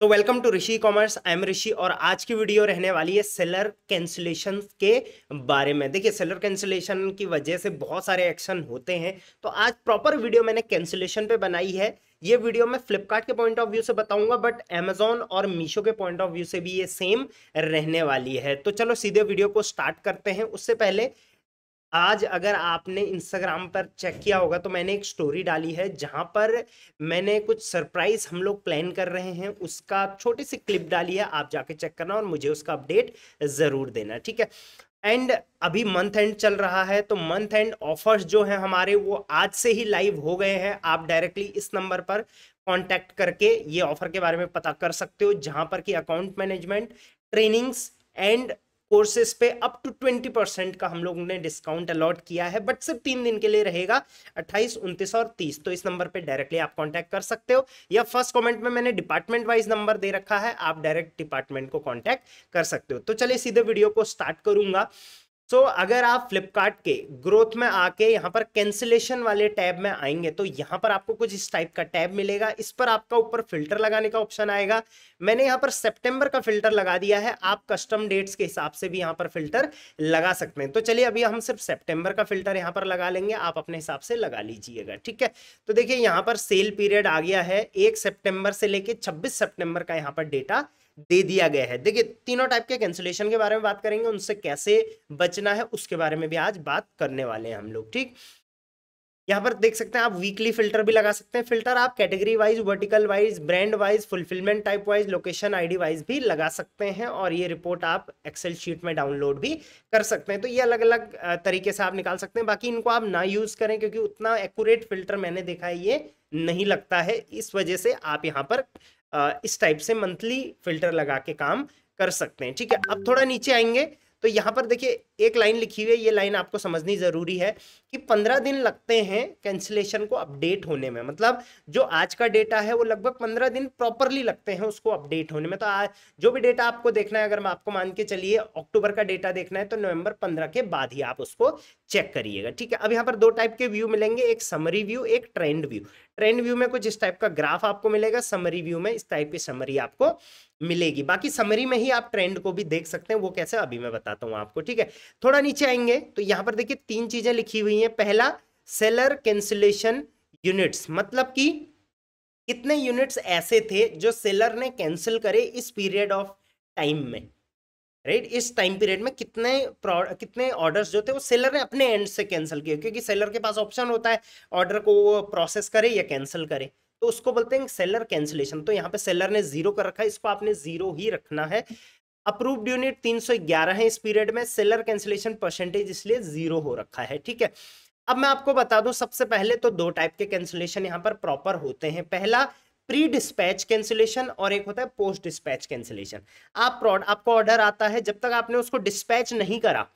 तो welcome to Rishi commerce I am Rishi और आज की वीडियो रहने वाली है सेलर कैंसिलेशन के बारे में देखिए सेलर कैंसिलेशन की वजह से बहुत सारे एक्शन होते हैं तो आज प्रॉपर वीडियो मैंने कैंसिलेशन पे बनाई है ये वीडियो मैं फ्लिपकार्ट के पॉइंट ऑफ व्यू से बताऊंगा बट अमेजोन और मीशो के पॉइंट ऑफ व्यू से भी ये सेम रहने वाली है तो चलो सीधे वीडियो को स्टार्ट करते हैं उससे पहले आज अगर आपने इंस्टाग्राम पर चेक किया होगा तो मैंने एक स्टोरी डाली है जहां पर मैंने कुछ सरप्राइज हम लोग प्लान कर रहे हैं उसका छोटी सी क्लिप डाली है आप जाके चेक करना और मुझे उसका अपडेट ज़रूर देना ठीक है एंड अभी मंथ एंड चल रहा है तो मंथ एंड ऑफर्स जो हैं हमारे वो आज से ही लाइव हो गए हैं आप डायरेक्टली इस नंबर पर कॉन्टैक्ट करके ये ऑफर के बारे में पता कर सकते हो जहां पर कि account management trainings and courses पे अप टू ट्वेंटी परसेंट का हम लोग ने डिस्काउंट अलॉट किया है बट सिर्फ तीन दिन के लिए रहेगा अट्ठाईस उन्तीस और तीस तो इस नंबर पे डायरेक्टली आप कांटेक्ट कर सकते हो या फर्स्ट कॉमेंट में मैंने डिपार्टमेंट वाइज नंबर दे रखा है आप डायरेक्ट डिपार्टमेंट को कांटेक्ट कर सकते हो तो चलिए सीधे वीडियो को स्टार्ट करूंगा सो so, अगर आप फ्लिपकार्ट के ग्रोथ में आके यहाँ पर कैंसिलेशन वाले टैब में आएंगे तो यहाँ पर आपको कुछ इस टाइप का टैब मिलेगा इस पर आपका ऊपर फिल्टर लगाने का ऑप्शन आएगा मैंने यहाँ पर सितंबर का फिल्टर लगा दिया है आप कस्टम डेट्स के हिसाब से भी यहाँ पर फिल्टर लगा सकते हैं तो चलिए अभी हम सिर्फ सेप्टेम्बर का फिल्टर यहाँ पर लगा लेंगे आप अपने हिसाब से लगा लीजिएगा ठीक है तो देखिये यहाँ पर सेल पीरियड आ गया है एक सेप्टेम्बर से लेके छब्बीस सेप्टेम्बर का यहाँ पर डेटा दे दिया गया है देखिए तीनों टाइप के कैंसिलेशन के बारे में बात करेंगे उनसे कैसे बचना है उसके बारे में भी आज बात करने वाले हैं हम लोग ठीक यहाँ पर देख सकते हैं आप वीकली फिल्टर भी लगा सकते हैं फिल्टर आप category wise vertical wise brand wise fulfilment type wise location ID wise भी लगा सकते हैं और ये रिपोर्ट आप एक्सेल शीट में डाउनलोड भी कर सकते हैं तो ये अलग अलग तरीके से आप निकाल सकते हैं बाकी इनको आप ना यूज़ करें क्योंकि उतना एक्यूरेट फिल्टर मैंने देखा है ये नहीं लगता है इस वजह से आप यहाँ पर इस टाइप से मंथली फिल्टर लगा के काम कर सकते हैं ठीक है अब थोड़ा नीचे आएंगे तो यहाँ पर देखिए एक लाइन लिखी हुई है ये लाइन आपको समझनी ज़रूरी है कि पंद्रह दिन लगते हैं कैंसिलेशन को अपडेट होने में मतलब जो आज का डेटा है वो लगभग पंद्रह दिन प्रॉपरली लगते हैं उसको अपडेट होने में तो आज जो भी डेटा आपको देखना है अगर मैं आपको मान के चलिए अक्टूबर का डेटा देखना है तो नवंबर पंद्रह के बाद ही आप उसको चेक करिएगा ठीक है अब यहाँ पर दो टाइप के व्यू मिलेंगे एक समरी व्यू एक ट्रेंड व्यू ट्रेंड व्यू में कुछ इस टाइप का ग्राफ आपको मिलेगा समरी व्यू में इस टाइप की समरी आपको मिलेगी बाकी समरी में ही आप ट्रेंड को भी देख सकते हैं वो कैसे अभी मैं बताता हूँ आपको ठीक है थोड़ा नीचे आएंगे तो यहाँ पर देखिए तीन चीजें लिखी हुई हैं चाहिए पहला सेलर कैंसिलेशन यूनिट्स मतलब कि कितने यूनिट्स ऐसे थे जो सेलर ने कैंसिल करे इस पीरियड ऑफ टाइम में राइट इस टाइम पीरियड में कितने कितने ऑर्डर्स जो थे वो सेलर ने अपने एंड से कैंसिल किए क्योंकि सेलर के पास ऑप्शन होता है ऑर्डर को वो प्रोसेस करे या कैंसिल करे तो उसको बोलते हैं सेलर कैंसिलेशन तो यहाँ पे सेलर ने जीरो कर रखा है इसको आपने जीरो ही रखना है अप्रूव्ड यूनिट 311 है इस पीरियड में सेलर कैंसिलेशन परसेंटेज इसलिए जीरो हो रखा है ठीक है अब मैं आपको बता दूं सबसे पहले तो दो टाइप के कैंसिलेशन यहाँ पर प्रॉपर होते हैं पहला प्री डिस्पैच कैंसिलेशन और एक होता है पोस्ट डिस्पैच कैंसिलेशन आप प्रॉड आपको ऑर्डर आता है जब तक आपने उसको डिस्पैच नहीं करा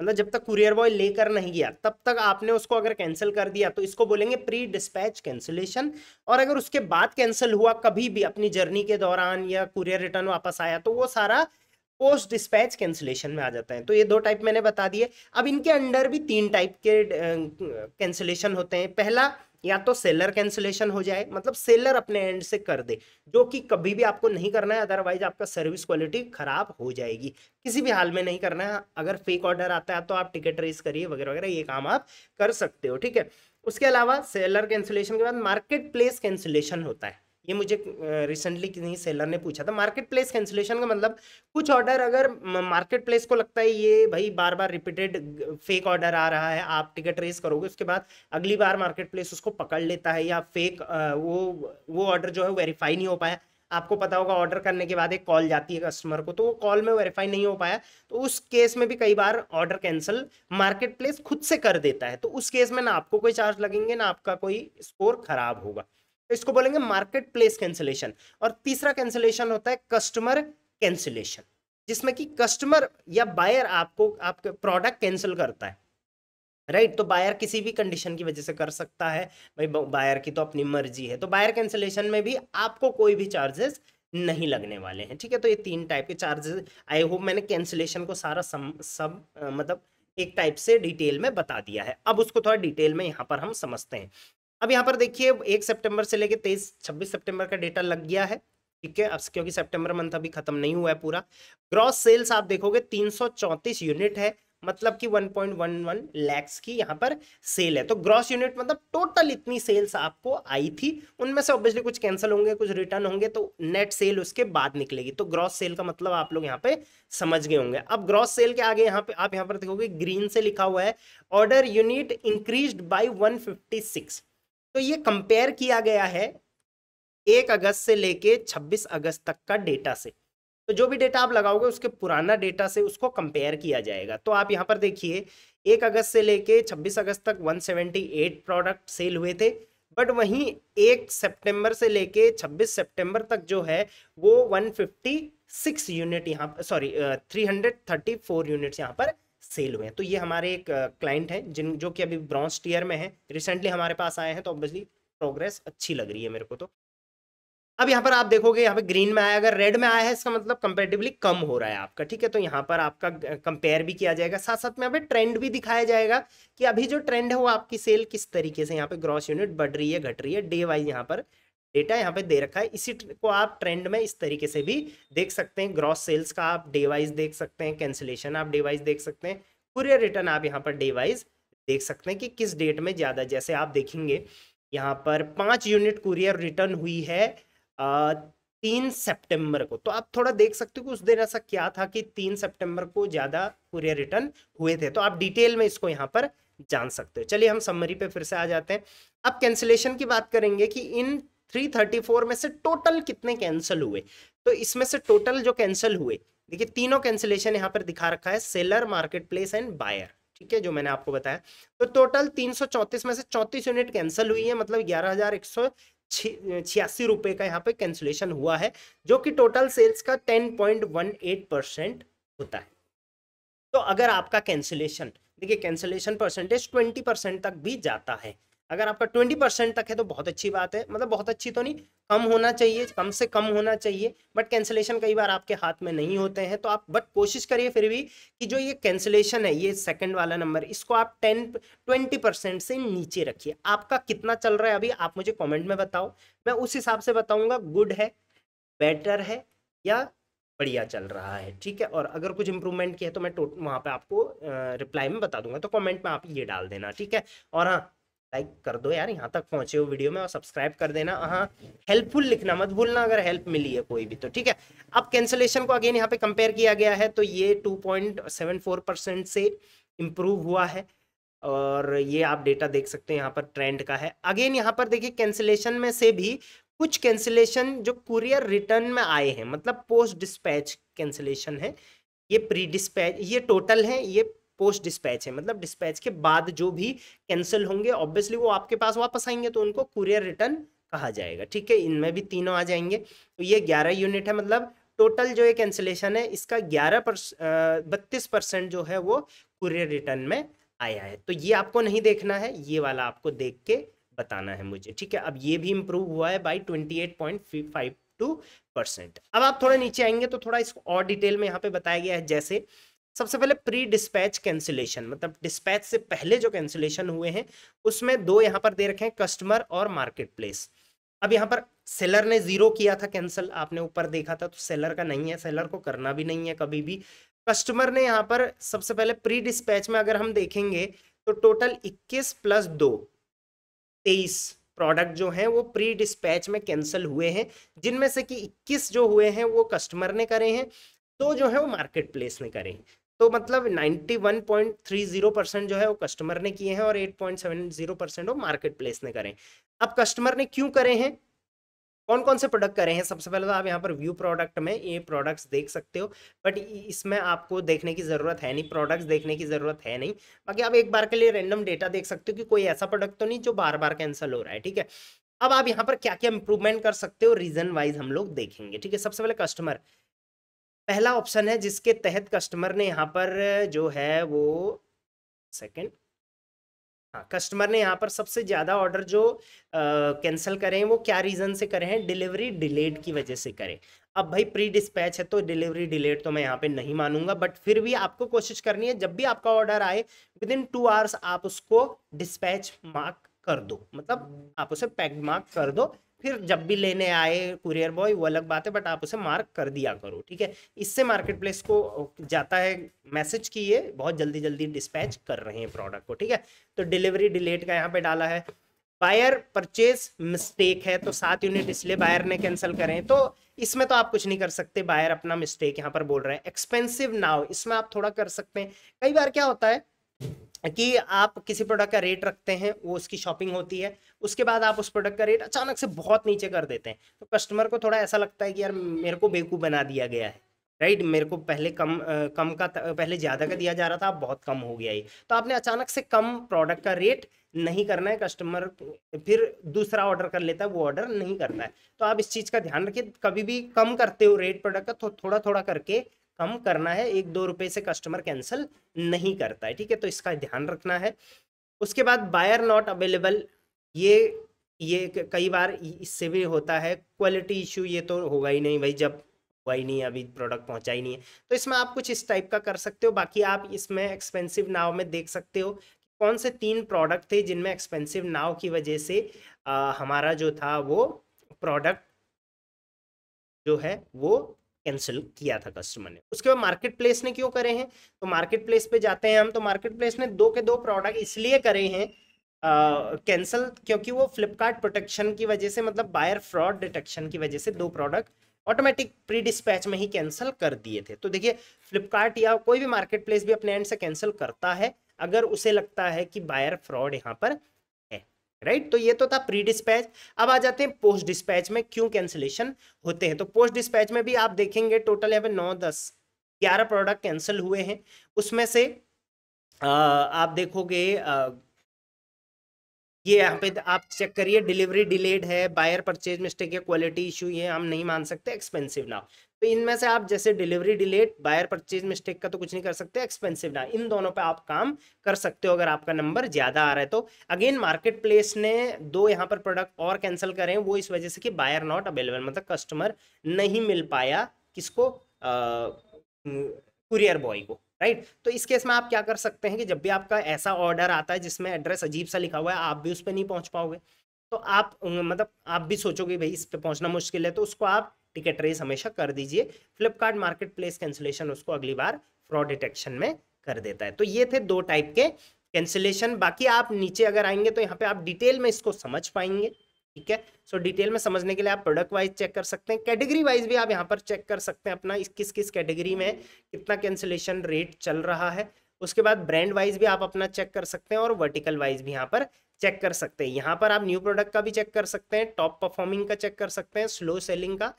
मतलब जब तक कुरियर बॉय लेकर नहीं गया तब तक आपने उसको अगर कैंसिल कर दिया तो इसको बोलेंगे प्री डिस्पैच कैंसिलेशन और अगर उसके बाद कैंसिल हुआ कभी भी अपनी जर्नी के दौरान या कुरियर रिटर्न वापस आया तो वो सारा पोस्ट डिस्पैच कैंसिलेशन में आ जाता है तो ये दो टाइप मैंने बता दिए अब इनके अंडर भी तीन टाइप के कैंसिलेशन होते हैं पहला या तो सेलर कैंसिलेशन हो जाए मतलब सेलर अपने एंड से कर दे जो कि कभी भी आपको नहीं करना है अदरवाइज आपका सर्विस क्वालिटी खराब हो जाएगी किसी भी हाल में नहीं करना है अगर फेक ऑर्डर आता है तो आप टिकट रेस करिए वगैरह वगैरह ये काम आप कर सकते हो ठीक है उसके अलावा सेलर कैंसिलेशन के बाद मार्केट प्लेस कैंसिलेशन होता है ये मुझे रिसेंटली किसी सेलर ने पूछा था मार्केट प्लेस कैंसिलेशन का मतलब कुछ ऑर्डर अगर मार्केट प्लेस को लगता है ये भाई बार बार रिपीटेड फेक ऑर्डर आ रहा है आप टिकट रेस करोगे उसके बाद अगली बार मार्केट प्लेस उसको पकड़ लेता है या फेक वो वो ऑर्डर जो है वेरीफाई नहीं हो पाया आपको पता होगा ऑर्डर करने के बाद एक कॉल जाती है कस्टमर को तो वो कॉल में वेरीफाई नहीं हो पाया तो उस केस में भी कई बार ऑर्डर कैंसिल मार्केट प्लेस खुद से कर देता है तो उस केस में ना आपको कोई चार्ज लगेंगे ना आपका कोई स्कोर खराब होगा इसको बोलेंगे मार्केट प्लेस कैंसिलेशन और तीसरा कैंसिलेशन होता है कस्टमर कैंसिलेशन जिसमें कि कस्टमर या बायर आपको आपके प्रोडक्ट कैंसिल करता है राइट right, तो बायर किसी भी कंडीशन की वजह से कर सकता है भाई बायर की तो अपनी मर्जी है तो बायर कैंसिलेशन में भी आपको कोई भी चार्जेस नहीं लगने वाले हैं ठीक है तो ये तीन टाइप के चार्जेस आई होप मैंने कैंसिलेशन को सारा सम सब मतलब एक टाइप से डिटेल में बता दिया है अब उसको थोड़ा डिटेल में यहाँ पर हम समझते हैं अब यहाँ पर देखिए एक सितंबर से लेके तेईस छब्बीस सितंबर का डेटा लग गया है ठीक है अब क्योंकि सितंबर मंथ अभी खत्म नहीं हुआ है पूरा ग्रॉस सेल्स आप देखोगे तीन यूनिट है मतलब कि 1.11 लैक्स की यहाँ पर सेल है तो ग्रॉस यूनिट मतलब टोटल इतनी सेल्स आपको आई थी उनमें से ऑब्वियसली कुछ कैंसिल होंगे कुछ रिटर्न होंगे तो नेट सेल उसके बाद निकलेगी तो ग्रॉस सेल का मतलब आप लोग यहाँ पे समझ गए होंगे अब ग्रॉस सेल के आगे यहाँ पे आप यहाँ पर देखोगे ग्रीन से लिखा हुआ है order unit increase by one तो ये कंपेयर किया गया है एक अगस्त से लेके 26 अगस्त तक का डेटा से तो जो भी डेटा आप लगाओगे उसके पुराना डेटा से उसको कंपेयर किया जाएगा तो आप यहां पर देखिए एक अगस्त से लेके 26 अगस्त तक 178 प्रोडक्ट सेल हुए थे बट वहीं एक सितंबर से लेके 26 सितंबर तक जो है वो 156 यूनिट यहाँ सॉरी 334 यूनिट्स यहाँ पर सेल हुए हैं तो ये हमारे एक क्लाइंट हैं जिन जो कि अभी ब्रॉन्स टीयर में है रिसेंटली हमारे पास आए हैं तो ऑब्वियसली प्रोग्रेस अच्छी लग रही है मेरे को तो अब यहाँ पर आप देखोगे यहाँ पे ग्रीन में आया अगर रेड में आया है इसका मतलब कंपेरेटिवली कम हो रहा है आपका ठीक है तो यहाँ पर आपका कंपेयर भी किया जाएगा साथ साथ में अभी ट्रेंड भी दिखाया जाएगा कि अभी जो ट्रेंड है वो आपकी सेल किस तरीके से यहाँ पे ग्रॉस यूनिट बढ़ रही है घट रही है डे वाइज यहाँ पर डेटा यहाँ पे दे रखा है इसी को आप ट्रेंड में इस तरीके से भी देख सकते हैं ग्रॉस सेल्स का आप डे वाइज देख सकते हैं कैंसिलेशन आप डे वाइज देख सकते हैं पूरे रिटर्न आप यहाँ पर डे वाइज देख सकते हैं कि किस डेट में ज़्यादा जैसे आप देखेंगे यहाँ पर पाँच यूनिट कुरियर रिटर्न हुई है तीन सितंबर को तो आप थोड़ा देख सकते हो कि उस दिन ऐसा क्या था कि तीन सितंबर को ज़्यादा कुरियर रिटर्न हुए थे तो आप डिटेल में इसको यहाँ पर जान सकते हो चलिए हम समरी पे फिर से आ जाते हैं अब कैंसिलेशन की बात करेंगे कि इन 334 में से टोटल कितने कैंसिल हुए तो इसमें से टोटल जो कैंसिल हुए देखिए तीनों कैंसिलेशन यहाँ पर दिखा रखा है seller marketplace and buyer ठीक है जो मैंने आपको बताया तो टोटल 334 में से 34 यूनिट कैंसिल हुई है मतलब ग्यारह हजार एक सौ छियासी रुपए का यहाँ पे कैंसिलेशन हुआ है जो कि टोटल सेल्स का एट परसेंट होता है तो अगर आपका कैंसिलेशन देखिए कैंसिलेशन परसेंटेज ट्वेंटी परसेंट तक भी जाता है अगर आपका ट्वेंटी परसेंट तक है तो बहुत अच्छी बात है मतलब बहुत अच्छी तो नहीं कम होना चाहिए कम से कम होना चाहिए बट कैंसिलेशन कई बार आपके हाथ में नहीं होते हैं तो आप बट कोशिश करिए फिर भी कि जो ये कैंसिलेशन है ये सेकंड वाला नंबर इसको आप टेन ट्वेंटी परसेंट से नीचे रखिए आपका कितना चल रहा है अभी आप मुझे कॉमेंट में बताओ मैं उस हिसाब से बताऊँगा गुड है बेटर है या बढ़िया चल रहा है ठीक है और अगर कुछ इंप्रूवमेंट किया है तो मैं वहाँ पे आपको रिप्लाई में बता दूंगा तो कमेंट में आप ये डाल देना ठीक है और हाँ लाइक कर दो यार यहाँ तक पहुंचे हो वीडियो में और सब्सक्राइब कर देना हाँ हेल्पफुल लिखना मत भूलना अगर हेल्प मिली है कोई भी तो ठीक है अब कैंसिलेशन को अगेन यहाँ पे कंपेयर किया गया है तो ये 2.74 परसेंट से इम्प्रूव हुआ है और ये आप डेटा देख सकते हैं यहाँ पर ट्रेंड का है अगेन यहाँ पर देखिए कैंसिलेशन में से भी कुछ कैंसिलेशन जो कुरियर रिटर्न में आए हैं मतलब पोस्ट डिस्पैच कैंसिलेशन है ये प्री डिस्पैच ये टोटल है ये पोस्ट डिस्पैच है मतलब डिस्पैच के बाद जो भी कैंसिल होंगे ऑब्वियसली वो आपके पास वापस आएंगे तो उनको कुरियर रिटर्न कहा जाएगा ठीक है इनमें भी तीनों आ जाएंगे तो ये ग्यारह यूनिट है मतलब टोटल जो ये कैंसिलेशन है इसका ग्यारह बत्तीस परसेंट जो है वो कुरियर रिटर्न में आया है तो ये आपको नहीं देखना है ये वाला आपको देख के बताना है मुझे ठीक है अब ये भी इंप्रूव हुआ है by twenty eight point five two percent अब आप थोड़ा नीचे आएंगे तो थोड़ा इसको और डिटेल में यहाँ पे बताया गया है जैसे सबसे पहले प्री डिस्पैच कैंसिलेशन मतलब डिस्पैच से पहले जो कैंसिलेशन हुए हैं उसमें दो यहाँ पर दे रखे हैं कस्टमर और मार्केट प्लेस अब यहाँ पर सेलर ने जीरो किया था कैंसिल आपने ऊपर देखा था तो सेलर का नहीं है सेलर को करना भी नहीं है कभी भी कस्टमर ने यहाँ पर सबसे पहले प्री डिस्पैच में अगर हम देखेंगे तो टोटल 21 प्लस दो तेईस प्रोडक्ट जो हैं वो प्री डिस्पैच में कैंसिल हुए हैं जिनमें से कि 21 जो हुए हैं वो कस्टमर ने करे हैं दो तो जो है वो मार्केट प्लेस ने करे हैं तो मतलब 91.30 परसेंट जो है वो कस्टमर ने किए हैं और 8.70 परसेंट वो मार्केट प्लेस ने करें अब कस्टमर ने क्यों करे हैं कौन कौन से प्रोडक्ट करे हैं सबसे पहले तो आप यहाँ पर व्यू प्रोडक्ट में ये प्रोडक्ट्स देख सकते हो बट इसमें आपको देखने की ज़रूरत है नहीं प्रोडक्ट्स देखने की ज़रूरत है नहीं बाकी आप एक बार के लिए रेंडम डेटा देख सकते हो कि कोई ऐसा प्रोडक्ट तो नहीं जो बार बार कैंसिल हो रहा है ठीक है अब आप यहाँ पर क्या क्या इंप्रूवमेंट कर सकते हो रीजन वाइज हम लोग देखेंगे ठीक है सबसे पहले कस्टमर पहला ऑप्शन है जिसके तहत कस्टमर ने यहाँ पर जो है वो सेकंड हाँ कस्टमर ने यहाँ पर सबसे ज़्यादा ऑर्डर जो कैंसिल करें वो क्या रीज़न से करें हैं डिलीवरी डिलेड की वजह से करें अब भाई प्री डिस्पैच है तो डिलीवरी डिलेड तो मैं यहाँ पे नहीं मानूंगा बट फिर भी आपको कोशिश करनी है जब भी आपका ऑर्डर आए विद इन टू आवर्स आप उसको डिस्पैच मार्क कर दो मतलब आप उसे पैक मार्क कर दो फिर जब भी लेने आए कुरियर बॉय वो अलग बात है बट आप उसे मार्क कर दिया करो ठीक है इससे मार्केट प्लेस को जाता है मैसेज कि ये बहुत जल्दी जल्दी डिस्पैच कर रहे हैं प्रोडक्ट को ठीक है तो डिलीवरी डिलेट का यहाँ पे डाला है बायर परचेज मिस्टेक है तो सात यूनिट इसलिए बायर ने कैंसिल करें तो इसमें तो आप कुछ नहीं कर सकते बायर अपना मिस्टेक यहाँ पर बोल रहे हैं एक्सपेंसिव नाव इसमें आप थोड़ा कर सकते हैं कई बार क्या होता है कि आप किसी प्रोडक्ट का रेट रखते हैं वो उसकी शॉपिंग होती है उसके बाद आप उस प्रोडक्ट का रेट अचानक से बहुत नीचे कर देते हैं तो कस्टमर को थोड़ा ऐसा लगता है कि यार मेरे को बेवकूफ़ बना दिया गया है राइट मेरे को पहले कम आ, कम का पहले ज़्यादा का दिया जा रहा था अब बहुत कम हो गया ये तो आपने अचानक से कम प्रोडक्ट का रेट नहीं करना है कस्टमर फिर दूसरा ऑर्डर कर लेता है वो ऑर्डर नहीं करता है तो आप इस चीज़ का ध्यान रखिए कभी भी कम करते हो रेट प्रोडक्ट का तो थोड़ा थोड़ा करके कम करना है एक दो रुपए से कस्टमर कैंसिल नहीं करता है ठीक है तो इसका ध्यान रखना है उसके बाद बायर नॉट अवेलेबल ये ये कई बार इससे भी होता है क्वालिटी इश्यू ये तो होगा ही नहीं भाई जब हुआ ही नहीं अभी प्रोडक्ट पहुंचा ही नहीं है तो इसमें आप कुछ इस टाइप का कर सकते हो बाकी आप इसमें एक्सपेंसिव नाव में देख सकते हो कौन से तीन प्रोडक्ट थे जिनमें एक्सपेंसिव नाव की वजह से आ, हमारा जो था वो प्रोडक्ट जो है वो कैंसिल किया था कस्टमर ने उसके बाद मार्केट प्लेस ने क्यों करे हैं तो मार्केट प्लेस पे जाते हैं हम तो मार्केट प्लेस ने दो के दो प्रोडक्ट इसलिए करे हैं कैंसिल क्योंकि वो फ्लिपकार्ट प्रोटेक्शन की वजह से मतलब बायर फ्रॉड डिटेक्शन की वजह से दो प्रोडक्ट ऑटोमेटिक प्री डिस्पैच में ही कैंसिल कर दिए थे तो देखिए फ्लिपकार्ट या कोई भी मार्केट प्लेस भी अपने एंड से कैंसिल करता है अगर उसे लगता है कि बायर फ्रॉड यहाँ पर राइट तो ये तो था प्री डिस्पैच अब आ जाते हैं पोस्ट डिस्पैच में क्यों कैंसिलेशन होते हैं तो पोस्ट डिस्पैच में भी आप देखेंगे टोटल यहाँ पे नौ दस ग्यारह प्रोडक्ट कैंसिल हुए हैं उसमें से आ, आप देखोगे आ, ये यहाँ पे आप चेक करिए डिलीवरी डिलेड है बायर परचेज मिस्टेक या क्वालिटी इशू ये हम नहीं मान सकते एक्सपेंसिव ना तो इनमें से आप जैसे delivery delayed buyer purchase mistake का तो कुछ नहीं कर सकते एक्सपेंसिव ना इन दोनों पे आप काम कर सकते हो अगर आपका नंबर ज़्यादा आ रहा है तो अगेन मार्केट प्लेस ने दो यहाँ पर प्रोडक्ट और कैंसिल करें वो इस वजह से कि बायर नॉट अवेलेबल मतलब कस्टमर नहीं मिल पाया किसको कुरियर बॉय को राइट तो इस केस में आप क्या कर सकते हैं कि जब भी आपका ऐसा ऑर्डर आता है जिसमें एड्रेस अजीब सा लिखा हुआ है आप भी उस पर नहीं पहुंच पाओगे तो आप मतलब आप भी सोचोगे भाई इस पर पहुंचना मुश्किल है तो उसको आप टिकट रेस हमेशा कर दीजिए फ्लिपकार्ट मार्केट प्लेस कैंसिलेशन उसको अगली बार फ्रॉड डिटेक्शन में कर देता है तो ये थे दो टाइप के कैंसिलेशन बाकी आप नीचे अगर आएंगे तो यहाँ पे आप डिटेल में इसको समझ पाएंगे ठीक है सो so, डिटेल में समझने के लिए आप प्रोडक्ट वाइज चेक कर सकते हैं कैटेगरी वाइज भी आप यहाँ पर चेक कर सकते हैं अपना इस किस किस कैटेगरी में कितना कैंसिलेशन रेट चल रहा है उसके बाद ब्रांड वाइज भी आप अपना चेक कर सकते हैं और वर्टिकल वाइज भी यहाँ पर चेक कर सकते हैं यहाँ पर आप न्यू प्रोडक्ट का भी चेक कर सकते हैं टॉप परफॉर्मिंग का चेक कर सकते हैं स्लो सेलिंग का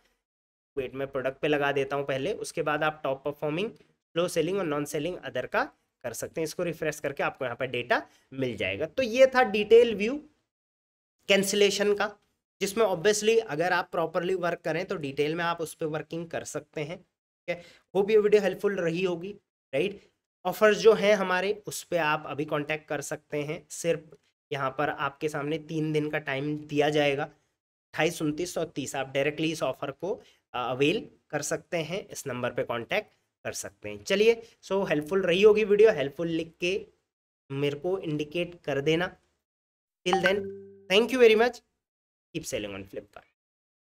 वेट में प्रोडक्ट पे लगा देता हूँ पहले उसके बाद आप टॉप परफॉर्मिंग स्लो सेलिंग और नॉन सेलिंग अदर का कर सकते हैं इसको रिफ्रेश करके आपको यहाँ पर डेटा मिल जाएगा तो ये था डिटेल व्यू कैंसिलेशन का जिसमें ऑब्वियसली अगर आप प्रॉपरली वर्क करें तो डिटेल में आप उस पर वर्किंग कर सकते हैं ठीक है होप ये वीडियो हेल्पफुल रही होगी राइट ऑफर्स जो हैं हमारे उस पर आप अभी कॉन्टैक्ट कर सकते हैं सिर्फ यहाँ पर आपके सामने तीन दिन का टाइम दिया जाएगा अट्ठाईस उनतीस और तीस आप डायरेक्टली इस ऑफर को अवेल कर सकते हैं इस नंबर पे कांटेक्ट कर सकते हैं चलिए सो हेल्पफुल रही होगी वीडियो हेल्पफुल लिख के मेरे को इंडिकेट कर देना till then Thank you very much. Keep selling on Flipkart.